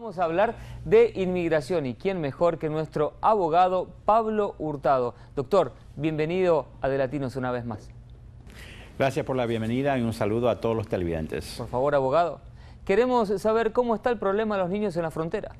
Vamos a hablar de inmigración y quién mejor que nuestro abogado Pablo Hurtado. Doctor, bienvenido a De Latinos una vez más. Gracias por la bienvenida y un saludo a todos los televidentes. Por favor, abogado. Queremos saber cómo está el problema de los niños en la frontera.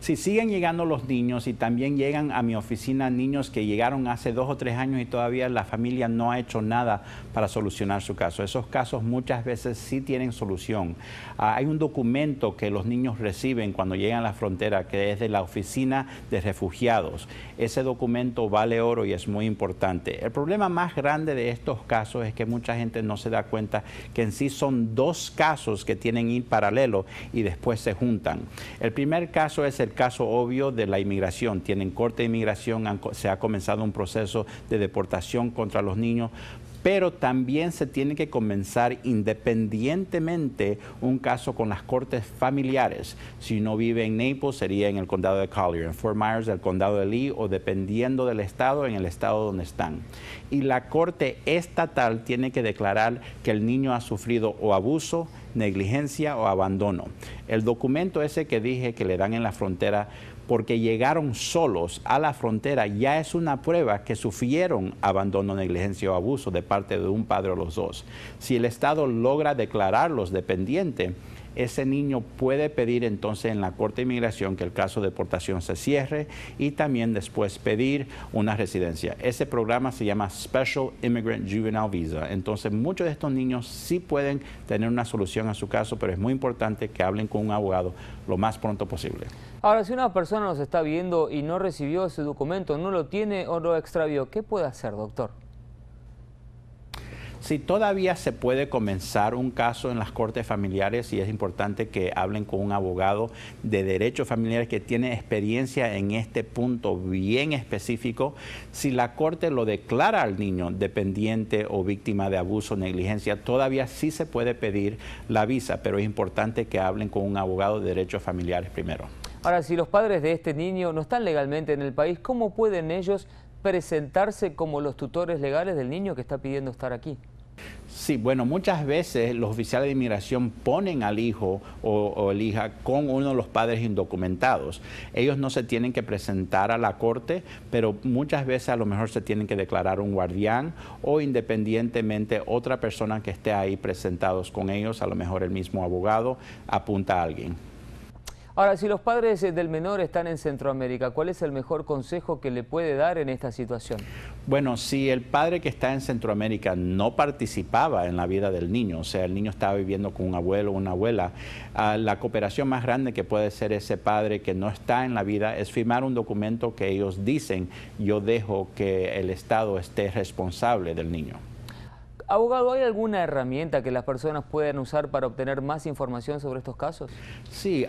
Si siguen llegando los niños y también llegan a mi oficina niños que llegaron hace dos o tres años y todavía la familia no ha hecho nada para solucionar su caso, esos casos muchas veces sí tienen solución. Ah, hay un documento que los niños reciben cuando llegan a la frontera que es de la oficina de refugiados. Ese documento vale oro y es muy importante. El problema más grande de estos casos es que mucha gente no se da cuenta que en sí son dos casos que tienen ir paralelo y después se juntan. El primer caso es el el caso obvio de la inmigración. Tienen corte de inmigración, se ha comenzado un proceso de deportación contra los niños pero también se tiene que comenzar independientemente un caso con las cortes familiares. Si no vive en Naples, sería en el condado de Collier, en Fort Myers, el condado de Lee, o dependiendo del estado, en el estado donde están. Y la corte estatal tiene que declarar que el niño ha sufrido o abuso, negligencia o abandono. El documento ese que dije que le dan en la frontera porque llegaron solos a la frontera ya es una prueba que sufrieron abandono, negligencia o abuso de parte de un padre o los dos. Si el Estado logra declararlos dependientes, ese niño puede pedir entonces en la Corte de Inmigración que el caso de deportación se cierre y también después pedir una residencia. Ese programa se llama Special Immigrant Juvenile Visa. Entonces muchos de estos niños sí pueden tener una solución a su caso, pero es muy importante que hablen con un abogado lo más pronto posible. Ahora, si una persona nos está viendo y no recibió ese documento, no lo tiene o lo extravió, ¿qué puede hacer, doctor? Si todavía se puede comenzar un caso en las cortes familiares y es importante que hablen con un abogado de derechos familiares que tiene experiencia en este punto bien específico, si la corte lo declara al niño dependiente o víctima de abuso o negligencia, todavía sí se puede pedir la visa, pero es importante que hablen con un abogado de derechos familiares primero. Ahora, si los padres de este niño no están legalmente en el país, ¿cómo pueden ellos presentarse como los tutores legales del niño que está pidiendo estar aquí? Sí, bueno, muchas veces los oficiales de inmigración ponen al hijo o, hija con uno de los padres indocumentados. Ellos no se tienen que presentar a la corte, pero muchas veces a lo mejor se tienen que declarar un guardián o independientemente otra persona que esté ahí presentados con ellos, a lo mejor el mismo abogado, apunta a alguien. Ahora, si los padres eh, del menor están en Centroamérica, ¿cuál es el mejor consejo que le puede dar en esta situación? Bueno, si el padre que está en Centroamérica no participaba en la vida del niño, o sea, el niño estaba viviendo con un abuelo o una abuela, ah, la cooperación más grande que puede ser ese padre que no está en la vida es firmar un documento que ellos dicen, yo dejo que el Estado esté responsable del niño. Abogado, ¿hay alguna herramienta que las personas puedan usar para obtener más información sobre estos casos? Sí,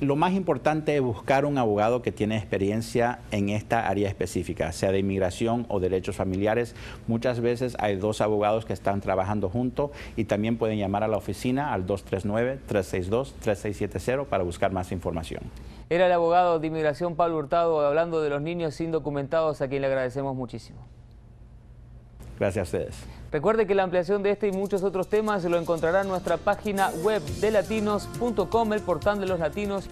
lo más importante es buscar un abogado que tiene experiencia en esta área específica, sea de inmigración o derechos familiares. Muchas veces hay dos abogados que están trabajando juntos y también pueden llamar a la oficina al 239-362-3670 para buscar más información. Era el abogado de inmigración Pablo Hurtado hablando de los niños indocumentados a quien le agradecemos muchísimo. Gracias a ustedes. Recuerde que la ampliación de este y muchos otros temas se lo encontrará en nuestra página web de latinos.com, el portal de los latinos